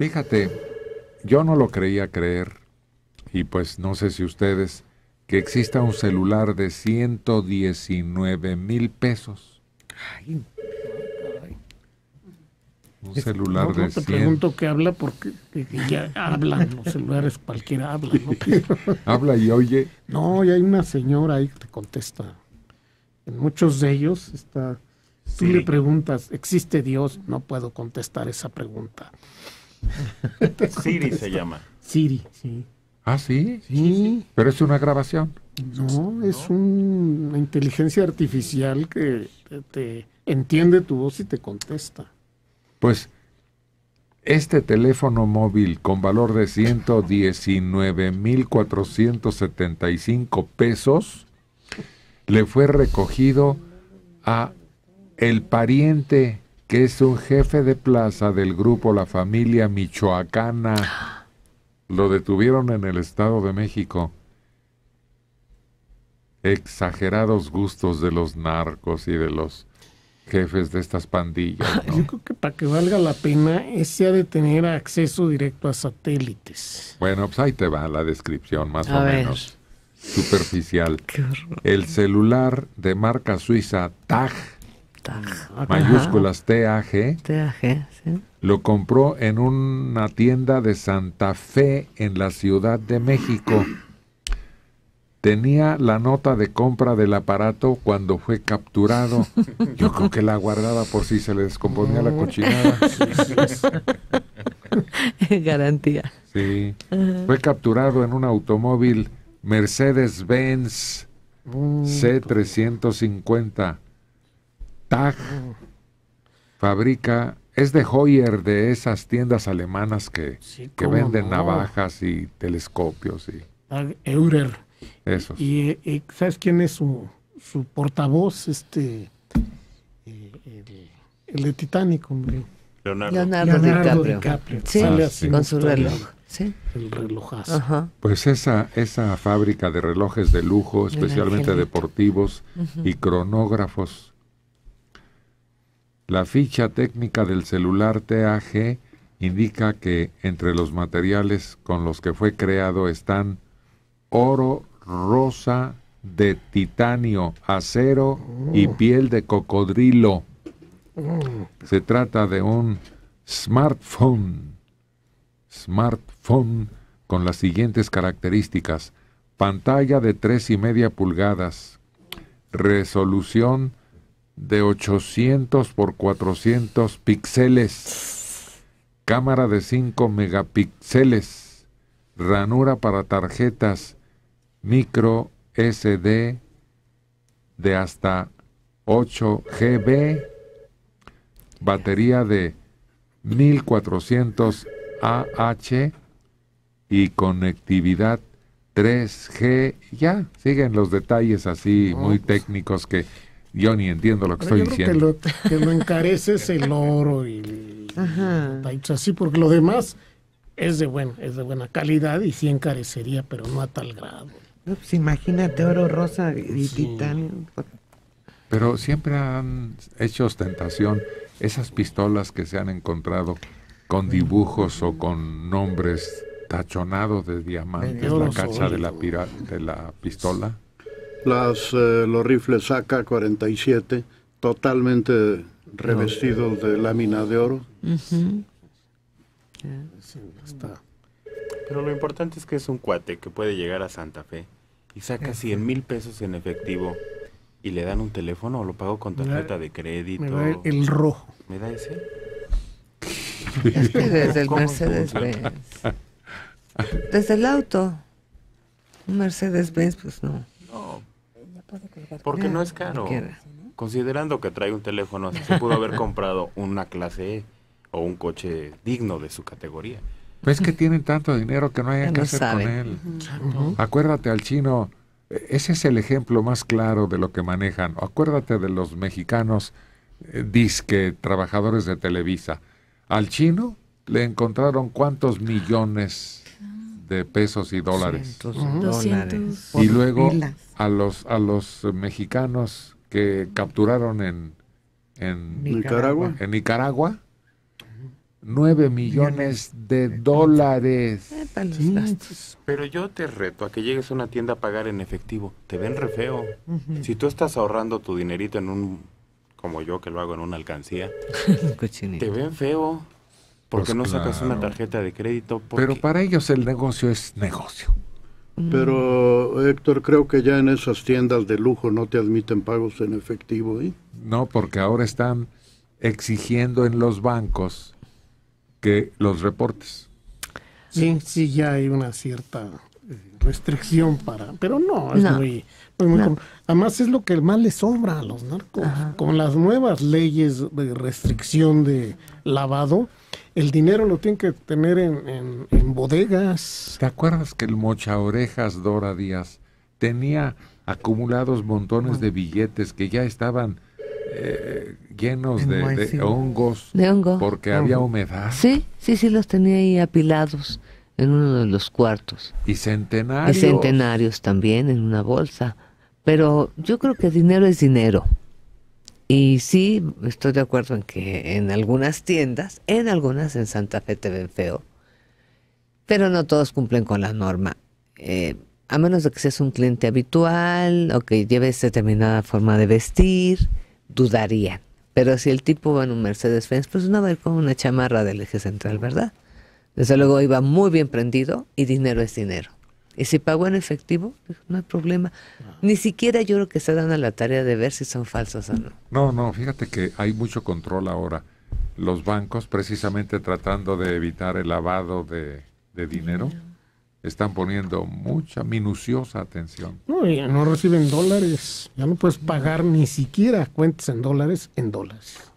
Fíjate, yo no lo creía creer, y pues no sé si ustedes, que exista un celular de 119 mil pesos. Ay, Un celular de no te pregunto qué habla porque ya hablan, los celulares cualquiera habla. ¿no? habla y oye. No, y hay una señora ahí que te contesta. En muchos de ellos está... Tú le preguntas, ¿existe Dios? No puedo contestar esa pregunta. Siri se llama. Siri, sí. Ah, sí? sí. Pero es una grabación. No, es una inteligencia artificial que te, te, entiende tu voz y te contesta. Pues este teléfono móvil con valor de 119.475 pesos le fue recogido a el pariente que es un jefe de plaza del grupo La Familia Michoacana. Lo detuvieron en el Estado de México. Exagerados gustos de los narcos y de los jefes de estas pandillas. Yo creo que para que valga la pena, ese ha de tener acceso directo a satélites. Bueno, pues ahí te va la descripción, más o menos superficial. El celular de marca suiza TAG Mayúsculas TAG. TAG, sí. Lo compró en una tienda de Santa Fe en la Ciudad de México. Tenía la nota de compra del aparato cuando fue capturado. Yo creo que la guardaba por si se le descomponía la mm. cochinada. Garantía. Sí. Fue capturado en un automóvil Mercedes-Benz C350 Tag fabrica, es de Hoyer, de esas tiendas alemanas que, venden navajas y telescopios. Y, Eurer. Eso. Y, eh, eh, ¿sabes quién es su, su portavoz? Este, eh, el, de Titanic, hombre. Leonardo, DiCaprio. Sí, ah, con su reloj. El relojazo. Pues esa, esa fábrica de relojes de lujo, especialmente deportivos y cronógrafos, la ficha técnica del celular TAG indica que entre los materiales con los que fue creado están oro, rosa, de titanio, acero y oh. piel de cocodrilo. Oh. Se trata de un smartphone. Smartphone con las siguientes características. Pantalla de tres y media pulgadas. Resolución de 800 por 400 píxeles, cámara de 5 megapíxeles, ranura para tarjetas micro SD de hasta 8 GB, batería de 1400 AH y conectividad 3G. Ya siguen los detalles así muy técnicos que yo ni entiendo lo que estoy diciendo. que, lo, encareces el oro y, así, porque lo demás es de, es de buena calidad y sí encarecería, pero no a tal grado. Pues imagínate oro rosa y Pero siempre han hecho ostentación esas pistolas que se han encontrado con dibujos o con nombres tachonados de diamantes, la cacha de la, de la pistola las, eh, los rifles saca 47 totalmente revestidos de lámina de oro. Pero lo importante es que es un cuate que puede llegar a Santa Fe y saca 100 mil pesos en efectivo y le dan un teléfono o lo pago con tarjeta de crédito. el rojo. ¿Me da ese? Es desde el Mercedes Benz. Desde el auto. Un Mercedes Benz, pues no. Porque no es caro. Considerando que trae un teléfono, se pudo haber comprado una clase E o un coche digno de su categoría. Pues que tienen tanto dinero que no hay que hacer con él. Acuérdate al chino, e, ese es el ejemplo más claro de lo que manejan. Acuérdate de los mexicanos eh, disque trabajadores de Televisa. Al chino le encontraron cuántos millones de pesos y dólares. 200, dólares. Y luego a los, a los mexicanos que capturaron en, Nicaragua, en Nicaragua 9 millones de dólares. Eh, Pero yo te reto a que llegues a una tienda a pagar en efectivo. Te ven re feo. Si tú estás ahorrando tu dinerito en un, como yo que lo hago en una alcancía, te ven feo. Porque no pues sacas una tarjeta de crédito? Pero para ellos el negocio es negocio. Pero Héctor, creo que ya en esas tiendas de lujo no te admiten pagos en efectivo. ¿eh? No, porque ahora están exigiendo en los bancos que los reportes. Sí, sí, ya hay una cierta eh, restricción para, pero no, es muy, pues además es lo que más le sobra a los narcos, con las nuevas leyes de restricción de lavado, el dinero lo tiene que tener en, bodegas. ¿Te acuerdas que el mocha orejas Dora Díaz tenía acumulados montones de billetes que ya estaban eh, llenos de, hongos de porque había humedad. Sí, sí, sí, los tenía ahí apilados en uno de los cuartos. Y centenarios. Y centenarios también en una bolsa. Pero yo creo que dinero es dinero. Y sí, estoy de acuerdo en que en algunas tiendas, en algunas en Santa Fe te ven feo, pero no todos cumplen con la norma. Eh, a menos de que seas un cliente habitual o que lleves determinada forma de vestir, dudaría. Pero si el tipo va en un Mercedes-Benz, pues no va a ir con una chamarra del eje central, ¿verdad? Desde luego iba muy bien prendido y dinero es dinero. Y si pagó en efectivo, no hay problema. Ah. Ni siquiera yo creo que se dan a la tarea de ver si son falsas o no. No, no, fíjate que hay mucho control ahora. Los bancos, precisamente tratando de evitar el lavado de, dinero, están poniendo mucha minuciosa atención. no reciben dólares, ya no puedes pagar ni siquiera cuentas en dólares en dólares.